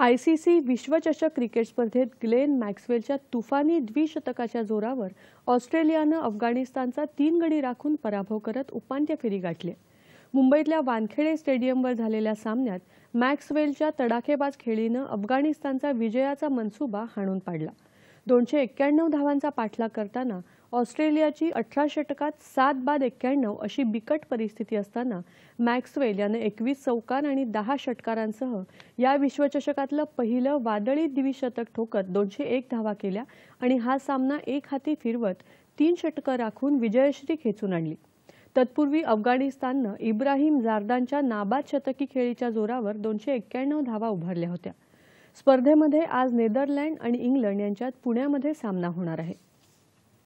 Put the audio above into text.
I C C विश्वचषक cricket स्पर्धेत Glenn मॅक्सवेलच्या तुफानी द्विशतकाच्या जोरावर ऑस्ट्रेलियानं अफगाणिस्तानचा तीन गडी राखून पराभव करत उपांत्य फेरी गाठली मुंबईतल्या वानखेडे स्टेडियमवर झालेल्या सामन्यात मॅक्सवेलच्या तडाखेबाज खेळीनं अफगाणिस्तानचा विजयाचा मनसुबा हाणून पाडला दोनशे एक्क्याण्णव धावांचा पाठलाग करताना ऑस्ट्रेलियाची अठरा षटकात सात बाद एक्क्याण्णव अशी बिकट परिस्थिती असताना मॅक्सवेल यानं एकवीस चौकार आणि दहा षटकारांसह या विश्वचषकातलं पहिलं वादळी द्विशतक ठोकत दोनशे एक धावा केल्या आणि हा सामना एक हाती फिरवत तीन षटकं राखून विजयश्री खेचून आणली तत्पूर्वी अफगाणिस्ताननं इब्राहिम जारदांच्या नाबाद शतकी खेळीच्या जोरावर दोनशे एक्क्याण्णव धावा उभारल्या होत्या स्पर्धेमध्ये आज नेदरलँड आणि इंग्लंड यांच्यात पुण्यामध्ये सामना होणार आहे